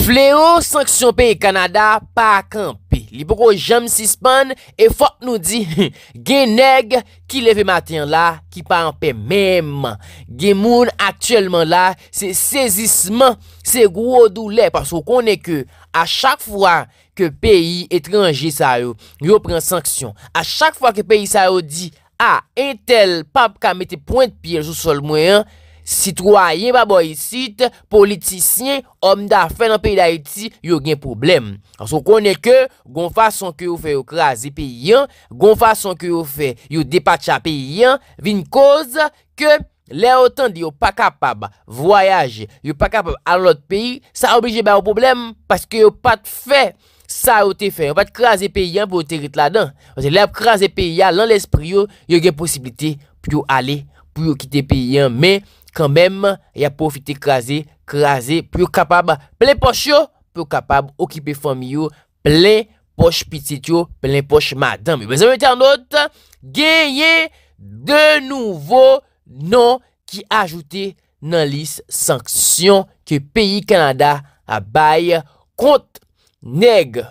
Fleo, sanksyon pe Kanada, pa kanpe. Li poko jem sispan, e fok nou di, geneg ki leve matin la, ki pa anpe memman. Gen moun atyelman la, se sezisman, se gro doule, pasko konen ke a chak fwa ke peyi etranji sa yo, yo pren sanksyon. Ah, a chak fwa ke peyi sa yo di, a entel pap ka mette point piye sou sol mwen an, Citroyen, ba boyisit, politisyen, om da fe nan peyi da iti, yo gen problem. Anso konen ke, gon fason ke yo fe yo kraze peyi an, gon fason ke yo fe yo depache a peyi an, vin koz ke le otan di yo pa kapab voyaje, yo pa kapab an lot peyi, sa oblije ba yo problem, paske yo pat fe, sa yo te fe. Yo pat kraze peyi an pou yo terit la dan. Anse le kraze peyi an lan les priyo, yo gen posibilite pou yo ale, pou yo kite peyi an, men, Kan menm, ya pou fite krasi, krasi, pou yo kapab, ple poche yo, pou yo kapab, okipe fom yo, ple poche piti yo, ple poche madan. Mwen zanmite an not, genye de nouvo non ki ajoute nan lis sanksyon ki peyi Kanada abaye kont neg,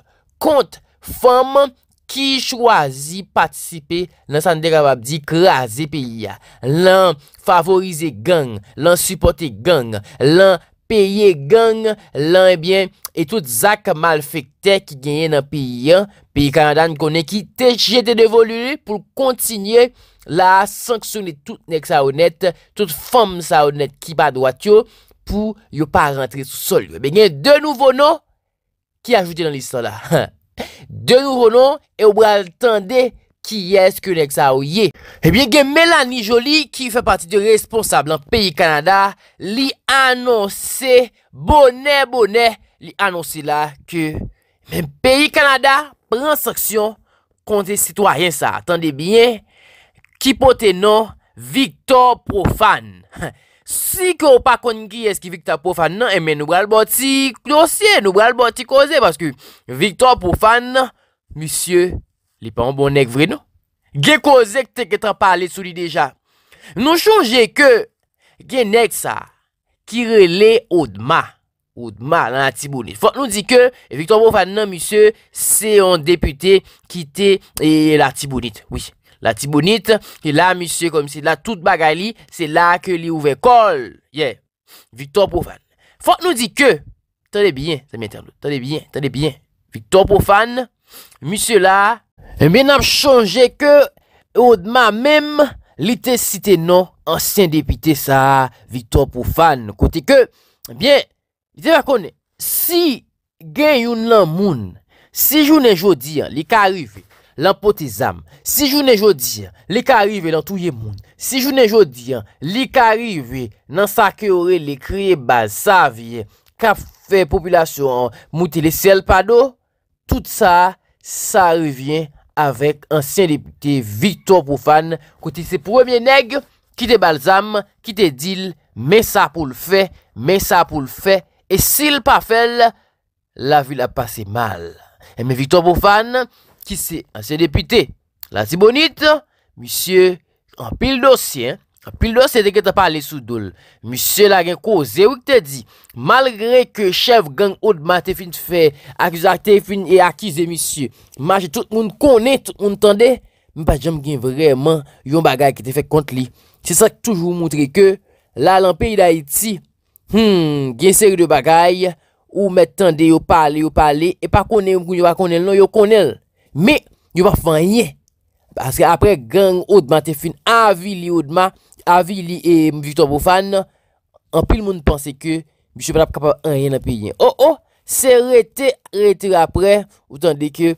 kont fom. Ki chwazi patisipe nan san dekabab di kre a zi peyi ya. Lan favorize gang, lan supporte gang, lan peye gang, lan ebyen eh e tout zak mal fekte ki genye nan peyi ya. Peyi kanadan konen ki te jete devolue pou kontinye la sanksyon e tout nek sa ou net, tout fom sa ou net ki pa dwat yo pou yo pa rentre sou sol. Eh Be genye de nouvo nou ki ajoute nan liston la. De nou ronon e ou bral tende ki yes konek sa ou ye Ebyen eh gen Melanie Jolie ki fè pati de responsable an Peyi Kanada Li anonsè, bonè bonè, li anonsè la ke Men Peyi Kanada pren saksyon konti sitwaryen sa Tande bien, ki pote nan Victor Profane Si ki ou pa konen ki eski Victor Poufan nan, eme eh, nou bral bon ti kosye, nou bral bon ti kose. Paske Victor Poufan nan, misye, li pan bon nek vre nan. Gen kosek teke tra pale sou li deja. Nou chonje ke gen nek sa, kirele Oudma. Oudma nan la tibounit. Fok nou di ke Victor Poufan nan, misye, se yon depute ki te eh, la tibounit. La ti bonite, e la, misye, komisye, la tout bagay li, se la ke li ouve kol. Ye, Victor Poufan. Fote nou di ke, tade bien, se mi entende, tade bien, tade bien, Victor Poufan, misye la, men eh ap chanje ke, ou d'ma men, li te site nan, ansyen depite sa, Victor Poufan. Kote ke, eh bien, li te bakone, si gen yon lan moun, si jounen jodi, li ka arrive, lan pou te zam. Si jounen joudien, li ka arrive nan touye moun, si jounen joudien, li ka arrive nan sa ke ore li kreye balzavye, ka fe populasyon mouti le sel pado, tout sa, sa revyen avèk ansyen depite Victor Poufan, kote se pouwe mien neg, kite balzam, kite dil, men sa pou l fe, men sa pou l fe, e sil pa fel, la vil a pase mal. E men Victor Poufan, ki se, an se depite, la si bonite, misye, an pil dosye, an pil dosye de ke te pale sou dole, misye la gen ko, ze wik te di, malre ke chev gen od ma te fin te fe, akizate fin e akize misye, ma je tout moun konen, tout moun tende, mi pa jom gen vreman yon bagay ki te fe kont li, se sa toujou moutri ke, la lan peyi da iti, hmm, gen seri de bagay, ou me tende non, yo pale, yo pale, e pa konen moun konen, yo konen, Me, yo pa fwenye, baske apre gen ou d'ma te fin avi li ou d'ma, avi li e eh, Victor Boufan, anpil moun panse ke, bi chepan ap kapab anyen api yon. Oh oh, se rete, rete apre, ou tan de ke,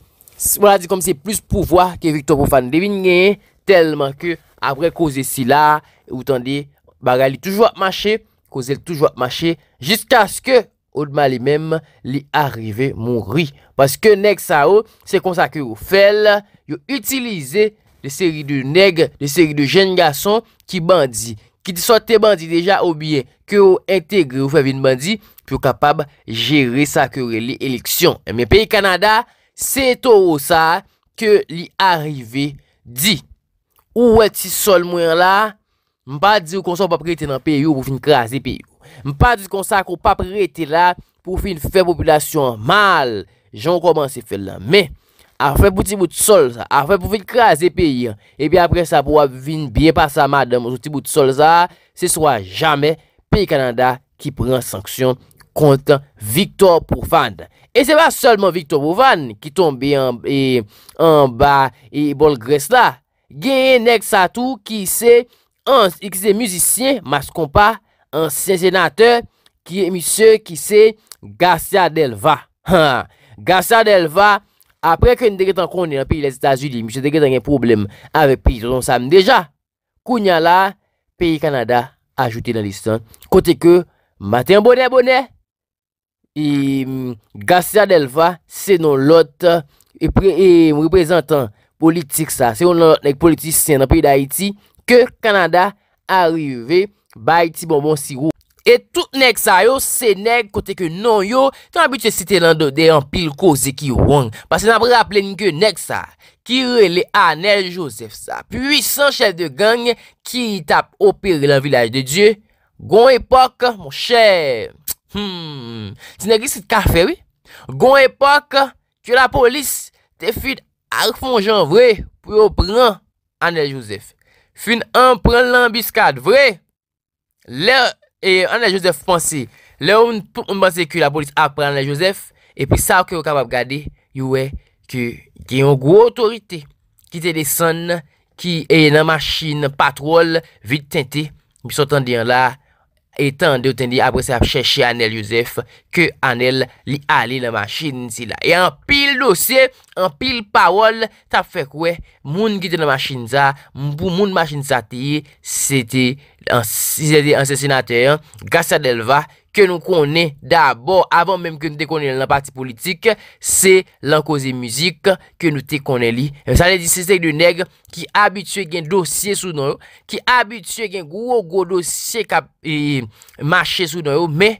mou la di kom se plus pouvoa ke Victor Boufan devine, nye, telman ke, apre koze si la, ou tan de, ba gali toujwa apmache, koze toujwa apmache, jistas ke, ou d'ma li menm li arrive moun ri. Paske neg sa ou, se konsa ke ou fel, yo utilize le seri de neg, le seri de jen gason ki bandi. Ki ti sote bandi deja ou bien, ke ou integre ou fevin bandi, pou yo kapab jere sa ke ou li eleksyon. E men, peyi Kanada, se to ou sa ke li arrive di. Ou wè ti sol mwen la, mpa di ou konsa ou papri te nan peyi ou pou fin krasi peyi ou. Mpa di kon sa kon pa prete la pou fin fè populasyon mal Joun koman se fè la Me, a fè pou ti bout sol sa A fè pou fin kras de peyi E bi apre sa pou wap vin biye pa sa mad Mpo ti bout sol sa Se swa jame peyi Kananda ki pren sanksyon Kontan Victor Poufand E se va solman Victor Poufand Ki ton bi e, an ba e bol gres la Genye nek sa tou ki se An, ki se musisyen mas kompa ansyen senate, ki e misye ki se, Garcia Delva, ha, Garcia Delva, apre ke nou deget an konnen an piye les Etats-Unis, misye deget an gen problem, ave piye, ton sam, deja, kounya la, piye Kanada, ajoute nan listan, kote ke, matin bonè, bonè, e, mm, Garcia Delva, se nou lot, e, mw reprezentan, politik sa, se nou lot, nek politik sen, an piye da Haiti, ke Kanada, arive, pou, Bay ti bonbon si ou E tout nek sa yo Se nek kote ke non yo Tan abit se te lando de an pil ko zeki wong Pase nan apre aple ni ke nek sa Ki rele anel josef sa Pwisan chef de gang Ki tap opere lan vilaj de die Gon epok Mon che hmm. Ti nek risi te kafe Gon epok Tu la polis te fit arfon jan vre Pwio pran anel josef Fin an pran lan biskad vre Le anè Joseph pansi Le ou mpansi ki la polis apre anè Joseph E pi sa ou ki yo kabab gade Yowè ki yon gwo otorite Ki te deson Ki e nan machin patrol Vite tente Bi sotan diyan la Etan de ou ten di apre se ap cheshe Anel Yousef Ke Anel li ali le masjin si la E an pil dosye An pil pawol Tap fek we Moun gite le masjin za Moun masjin za ti Sete Sete Sete Sete Sete Ke nou konen d'abord, avan menm ke nou te konen nan parti politik, se lankoze muzik ke nou te konen li. E sa le disisek de neg ki abitue gen dosye sou nan yo, ki abitue gen gwo gwo dosye ka mache sou nan yo, me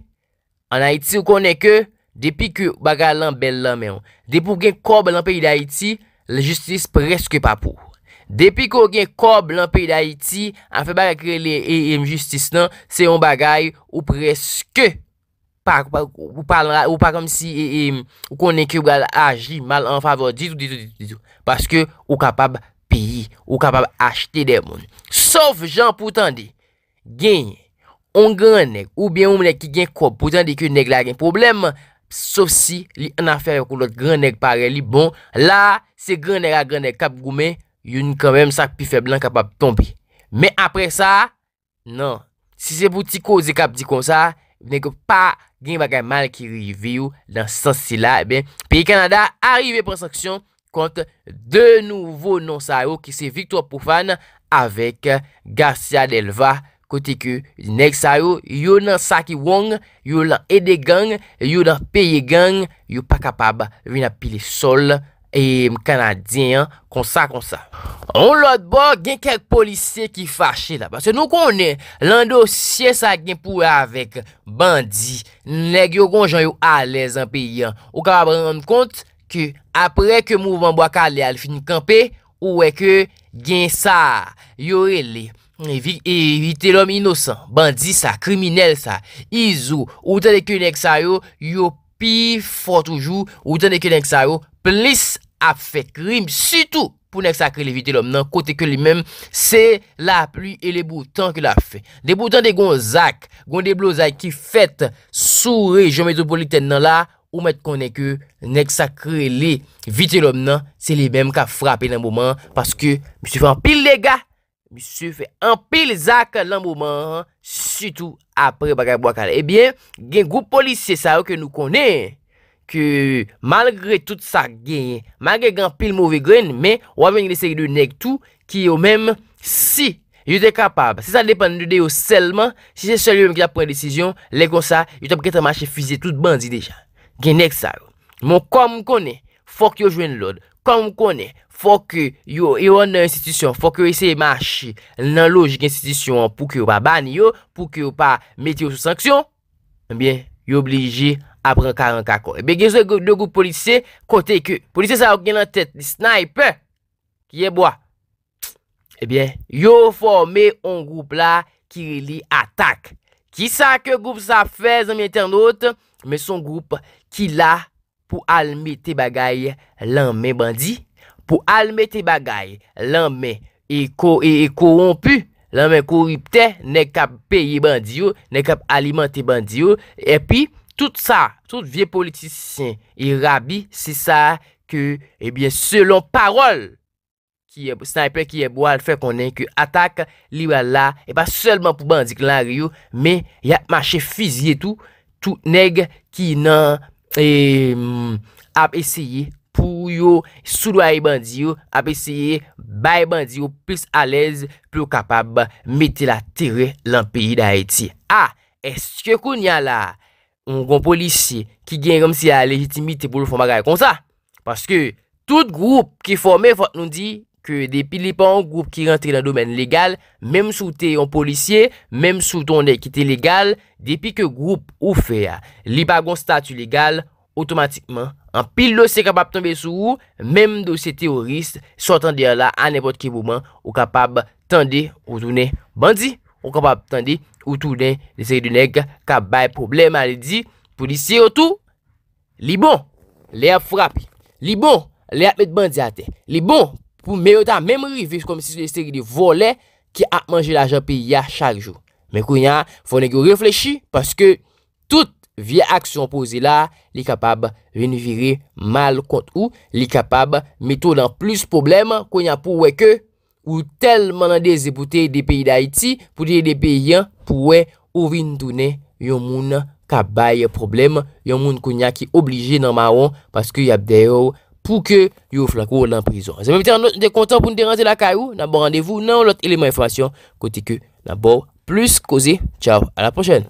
an Haiti ou konen ke depi ki baga lan bel lan men, depi pou gen kob lan peyi da Haiti, le justice preske pa pou. Depi ko gen kob lan peyi da iti, an fe bagay kre li E.M. E justice nan, se yon bagay ou preske. Ou pa kom si e e konen ki ou gala aji mal an favor ditou ditou ditou ditou. Paske ou kapab peyi, ou kapab achete de moun. Sof jan pou tande genye, on gran neg ou bien ou mene ki gen kob pou tande ki ou neg la gen problem. Sof si li an afer yo kou lot gran neg pare li bon, la se gran neg a gran neg kap gomey. yon kanmem sak pi feblan kapap tombe. Me apre sa, nan, si se bouti kozi kap di kon sa, nek pa gen bagayman ki revi yon nan sensi la, e ben, Piy Kanada arive preseksyon kont de nouvo non sa yo ki se victor pou fan avek Garcia Delva kote ke nek sa yo, yon nan sak yon, yon nan ede gang, yon nan peye gang, yon pa kapab vina pili sol yon. E m kanadyen, konsa konsa. On lot bo, gen kek polise ki fache la. Se nou konen, lando siye sa gen pou avek bandi, neg yo konjan yo alez an pe yon. Ou ka mabran m kont, ki apre ke mouvman mou akale al finikampe, ou eke gen sa. Yo rele, evite lom inosan, bandi sa, kriminel sa, izou, ou tene kene ksa yo, yo pi fortoujou, ou tene kene ksa yo, Plis a fe krim, sitou pou nek sakre li vite lom nan, kote ke li men, se la plu e le boutan ke la fe. De boutan de goun zak, goun de blou zak ki fet sou rejou metropolite nan la, ou met konen ke nek sakre li vite lom nan, se li men ka frape nan mouman. Paske mi se fe anpil lega, mi se fe anpil zak lan mouman, sitou apre bagay bo akal. Ebyen gen goun polis se sa yo ke nou konen. Ke malgre tout sa genye Malgre gen pil mouve gren Men wame yon dese yon neg tou Ki yon men si yon te kapab Se sa depande de yon selman Si se selman yon men ki ta pren desisyon Lè kon sa yon te pou ketan manche fize Tout bandi deja Gen neg sa Mwen kon mkone fok yon jwen lode Kon mkone fok yon nan institisyon Fok yon ese yon manche nan logik institisyon Pou ki yon pa bani yon Pou ki yon pa meti yon sou sanksyon Mwen biye yon obligye apren karen kakon. Ebe gen sou de group polise, kote ke, polise sa wak gen nan tet, sniper, kiye boa, ebyen, yo forme yon group la, ki li atak. Ki sa ke group sa fez, anmye ten not, me son group, ki la, pou alme te bagay, lanme bandi, pou alme te bagay, lanme, e, e, e korompu, lanme koripte, ne kap peye bandi yo, ne kap alimante bandi yo, epi, Sout sa, sout vie politisyen e rabi, se sa ke, e eh bie, selon parol ki, se nan e eh, pe ki e boal fe konen, ke atak liwa la e pa selman pou bandi klan yo me, ya mache fizye tou tou neg ki nan e, ap esye pou yo sou do a e bandi yo, ap esye bay bandi yo, plus alez plus kapab, meti la tere lan piyi da Haiti. A, esye koun ya la? Ou kon polisye ki gen kom si a legitimite pou nou foma gaya kon sa Paske tout group ki fome fote nou di Ke depi li pa ou group ki rentre nan domen legal Mem sou te yon polisye Mem sou ton de ki te legal Depi ke group ou fe Li pa kon statu legal Otomatikman An pil lo se kapap ton besou Mem dosye teroriste Sotan de ala an epot ki pouman Ou kapap ton de ou tounen bandi Ou kapap ton de Woutou den de seri de neg Kabay problem ale di Polisye woutou Li bon Li ap frapi Li bon Li ap met bandyate Li bon Pou mè yon ta mèmri Vise kom si sou de seri de volè Ki ap manje la janpe ya chaljou Men kou yon Fou neg yo reflechi Paske Tout vie aksyon pose la Li kapab Venivire mal kont ou Li kapab Meto dan plus problem Kou yon pou weke Ou tel manan de zepoutè De peyi da iti Pou di de peyi yon pou wè ou vin dounè yon moun kabay yon problem, yon moun kounya ki oblije nan maron, paske yabdeyo pou ke yon flakwo nan prizon. Zememite anot de kontan pou nou de rante la kayou, nan bon randevou nan lot eleman informasyon, kote ke nan bon plus koze. Ciao, a la prochen!